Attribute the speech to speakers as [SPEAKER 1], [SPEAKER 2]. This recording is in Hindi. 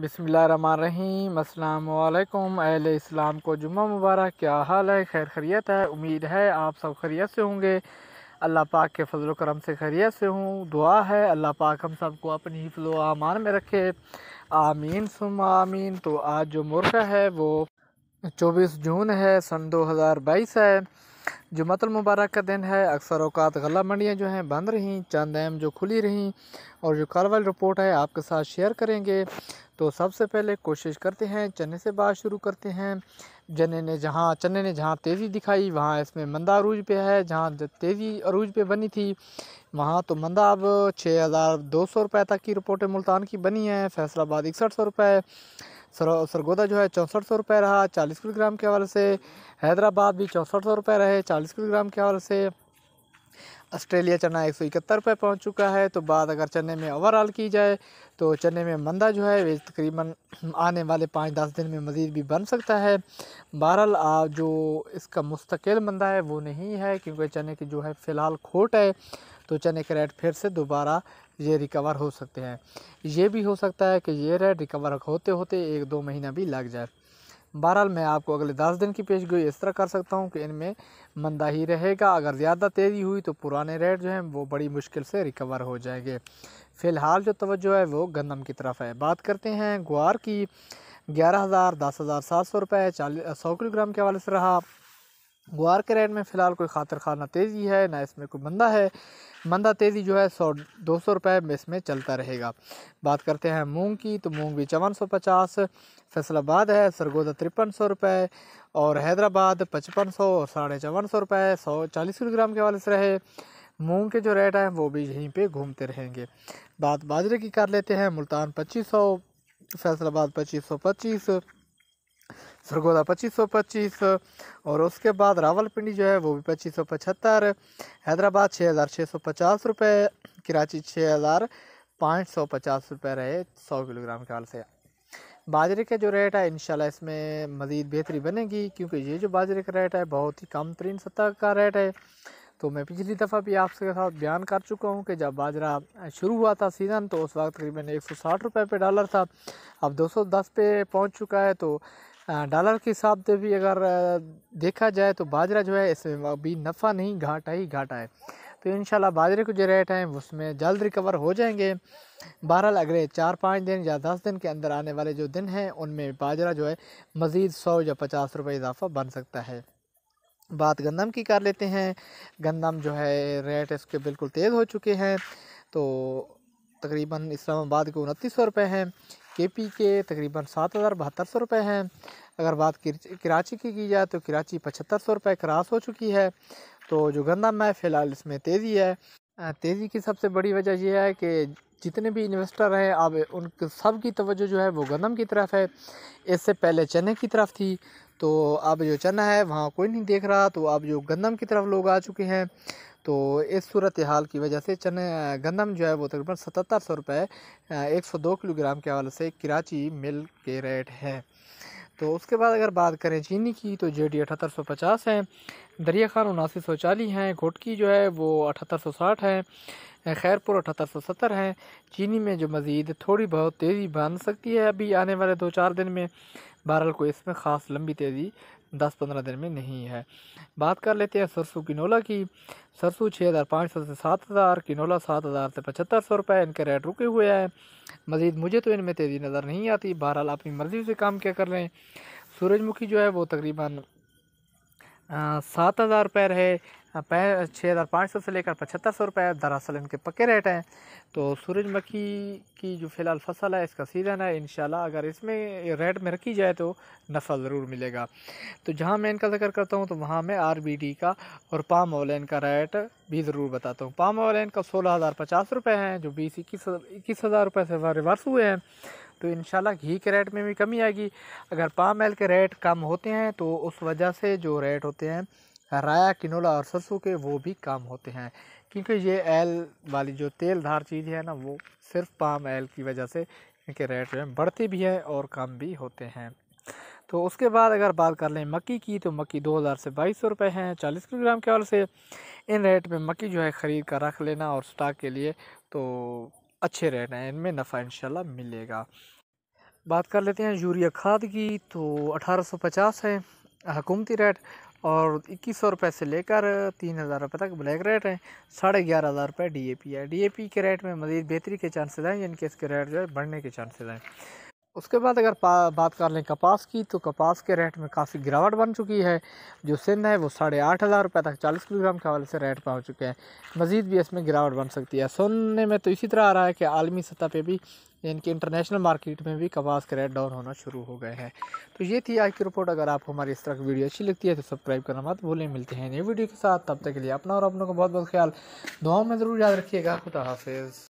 [SPEAKER 1] बसमीम अल्लाम अहल इस्लाम को जुम्मा मुबारक क्या हाल है खैर खैरियत है उम्मीद है आप सब खैरियत से होंगे अल्लाह पाक के फजल करम से खैरियत से हूँ दुआ है अल्लाह पाक हम सबको अपनी हिफलो आमान में रखे आमीन सुम आमीन तो आज जो मुर्खा है वो चौबीस जून है सन दो हज़ार बाईस है जुमतुल मुबारक का दिन है अक्सर अवकात गला मंडियाँ जो हैं बंद रहीं चंद अहम जो खुली रहीं और जो कार्रवाई रिपोर्ट है आपके साथ शेयर करेंगे तो सबसे पहले कोशिश करते हैं चने से बात शुरू करते हैं चने ने जहाँ चने ने जहाँ तेज़ी दिखाई वहाँ इसमें मंदा अरूज पे है जहाँ तेज़ी अरूज पे बनी थी वहाँ तो मंदा अब छः हज़ार दो सौ रुपये तक की रिपोर्टें मुल्तान की बनी हैं फैसलाबाद इकसठ सौ रुपये सर सरगोदा जो है चौंसठ सौ रुपये रहा चालीस किलोग्राम के हवाले से हैदराबाद भी चौंसठ सौ रुपये रहे चालीस किलोग्राम के हवाले से ऑस्ट्रेलिया चना एक सौ इकहत्तर रुपये पहुँच चुका है तो बात अगर चने में ओवरऑल की जाए तो चने में मंदा जो है वे तकरीबन आने वाले पाँच दस दिन में मज़ीद भी बन सकता है बहरहाल जो इसका मुस्तकिल मंदा है वो नहीं है क्योंकि चने की जो है फ़िलहाल खोट है तो चने के रेट फिर से दोबारा ये रिकवर हो सकते हैं ये भी हो सकता है कि ये रेट रिकवर होते होते एक दो महीना भी लग जाए बहरहाल मैं आपको अगले दस दिन की पेश गोई इस तरह कर सकता हूँ कि इनमें मंदा ही रहेगा अगर ज़्यादा तेज़ी हुई तो पुराने रेट जो हैं वो बड़ी मुश्किल से रिकवर हो जाएंगे फ़िलहाल जो तोज्जो है वो गंदम की तरफ है बात करते हैं ग्वार की ग्यारह हज़ार दस हज़ार सात सौ रुपये चालीस सौ किलोग्राम के हवाले से रहा ग्वार के रेट में फ़िलहाल कोई खातर खा ना तेज़ी है ना इसमें कोई मंदा है मंदा तेज़ी जो है सौ दो सौ रुपये में इसमें चलता रहेगा बात करते हैं मूंग की तो मूंग भी चौवन सौ पचास फैसलाबाद है सरगोदा तिरपन सौ रुपये और हैदराबाद पचपन सौ और साढ़े चौवन सौ रुपये सौ चालीस किलोग्राम के वाले से रहे मूंग के जो रेट हैं वो भी यहीं पर घूमते रहेंगे बात बाजरे की कर लेते हैं मुल्तान पच्चीस सौ फैसलाबाद पच्चीस सौ पच्चीस सरगोदा पच्चीस सौ पच्चीस और उसके बाद रावलपिंडी जो है वो भी पच्चीस सौ पचहत्तर हैदराबाद छः हज़ार छः सौ पचास रुपये कराची छः हज़ार पाँच सौ पचास रुपये रहे सौ किलोग्राम के हाल से बाजरे का जो रेट है इंशाल्लाह इसमें मज़ीद बेहतरी बनेगी क्योंकि ये जो बाजरे का रेट है बहुत ही कम तरीन सतह का रेट है तो मैं पिछली दफ़ा भी आपके साथ बयान कर चुका हूँ कि जब बाजरा शुरू हुआ था सीज़न तो उस वक्त तकरीबन एक सौ साठ रुपये पे डॉलर था अब दो सौ दस पे पहुँच चुका है तो हाँ, डॉलर के हिसाब से भी अगर देखा जाए तो बाजरा जो है इसमें अभी नफ़ा नहीं घाटा ही घाटा है तो इन बाजरे के जो रेट हैं उसमें जल्द रिकवर हो जाएंगे बहरहाल अगले चार पाँच दिन या दस दिन के अंदर आने वाले जो दिन हैं उनमें बाजरा जो है मज़ीद सौ या पचास रुपये इजाफा बन सकता है बात गंदम की कर लेते हैं गंदम जो है रेट इसके बिल्कुल तेज़ हो चुके हैं तो तकरीबन इस्लामाबाद के उनतीस सौ रुपये हैं के पी के तकरीबन सात हज़ार बहत्तर सौ रुपये हैं अगर बात कराची की की जाए तो कराची पचहत्तर सौ रुपये क्रॉस हो चुकी है तो जो गंदम है फ़िलहाल इसमें तेज़ी है तेज़ी की सबसे बड़ी वजह यह है कि जितने भी इन्वेस्टर हैं अब उन सब की तवज्जो जो है वो गंदम की तरफ है इससे पहले चने की तरफ थी तो अब जो चना है वहाँ कोई नहीं देख रहा तो अब जो गंदम की तरफ लोग आ चुके हैं तो इस सूरत हाल की वजह से चने गंदम जो है वो तकरीबन सतहत्तर सौ रुपये एक सौ दो किलोग्राम के हवाले से कराची मिल के रेट है तो उसके बाद अगर बात करें चीनी की तो जे डी अठहत्तर सौ पचास है दरिया खान उनासी सौ चालीस हैं घोटकी जो है वो अठहत्तर सौ साठ है खैरपुर अठहत्तर सौ सत्तर है चीनी में जो मज़ीद थोड़ी बहुत तेज़ी बन सकती है अभी आने वाले दो चार दिन में बहरहाल कोई इसमें ख़ास लंबी तेज़ी दस पंद्रह दिन में नहीं है बात कर लेते हैं सरसों किनोला की सरसों छः हज़ार पाँच सौ से सात हज़ार किनोला सात हज़ार से पचहत्तर सौ रुपये इनके रेट रुके हुए हैं मज़ीद मुझे तो इनमें तेज़ी नज़र नहीं आती बहरहाल अपनी मर्ज़ी से काम क्या कर रहे हैं सूरजमुखी जो है वो तकरीबन सात हज़ार रुपये रहे हाँ, छः हज़ार पाँच सौ से लेकर पचहत्तर सौ रुपये दरअसल इनके पक्के रेट हैं तो सूरजमुखी की जो फ़िलहाल फसल है इसका सीज़न है इन अगर इसमें रेट में रखी जाए तो नफ़ा ज़रूर मिलेगा तो जहाँ मैं इनका जिक्र करता हूँ तो वहाँ मैं आर का और पाम ऑलैन का रेट भी ज़रूर बताता हूँ पाम ऑलैन का सोलह हज़ार पचास रुपये हैं जो बीस इक्कीस इक्कीस हज़ार रुपये से रिवर्स हुए हैं तो इन घी के रेट में भी कमी आएगी अगर पाम एल के रेट कम होते हैं तो उस वजह से जो रेट होते हैं राया किनोला और सरसों के वो भी काम होते हैं क्योंकि ये एल वाली जो तेलधार चीज़ है ना वो सिर्फ पाम एल की वजह से इनके रेट जो है बढ़ते भी हैं और कम भी होते हैं तो उसके बाद अगर बात कर लें मक्की की तो मक्की दो हज़ार से बाईस सौ रुपये हैं चालीस किलोग्राम के हवाले से इन रेट में मक्की जो है ख़रीद कर रख लेना और स्टॉक के लिए तो अच्छे रेट हैं इनमें नफ़ा इन मिलेगा बात कर लेते हैं यूरिया खाद की तो पचास है हकूमती रेट और इक्कीस सौ रुपये से लेकर तीन हज़ार रुपये तक ब्लैक रेट हैं साढ़े ग्यारह हज़ार रुपये डी ए पी है डी ए पी के रेट में मज़ीद बेहतरी के चांसेज हैं यानी इसके रेट जो है बढ़ने के चांसेज हैं उसके बाद अगर बात कर लें कपास की तो कपास के रेट में काफ़ी गिरावट बन चुकी है जो सिंध है वो साढ़े आठ हज़ार रुपये तक चालीस किलोग्राम के हवाले से रेट पहुँच चुके हैं मज़ीद भी इसमें गिरावट बन सकती है सुनने में तो इसी तरह आ रहा है कि आलमी सतह पर भी यानी कि इंटरनेशनल मार्केट में भी कपास के रेट डाउन होना शुरू हो गए हैं तो ये थी आज की रिपोर्ट अगर आपको हमारी इस तरह की वीडियो अच्छी लगती है तो सब्सक्राइब करना मत भूलें मिलते हैं नई वीडियो के साथ तब तक के लिए अपना और अपनों का बहुत बहुत ख्याल दुआओं में ज़रूर याद रखिएगा खुदा हाफिज़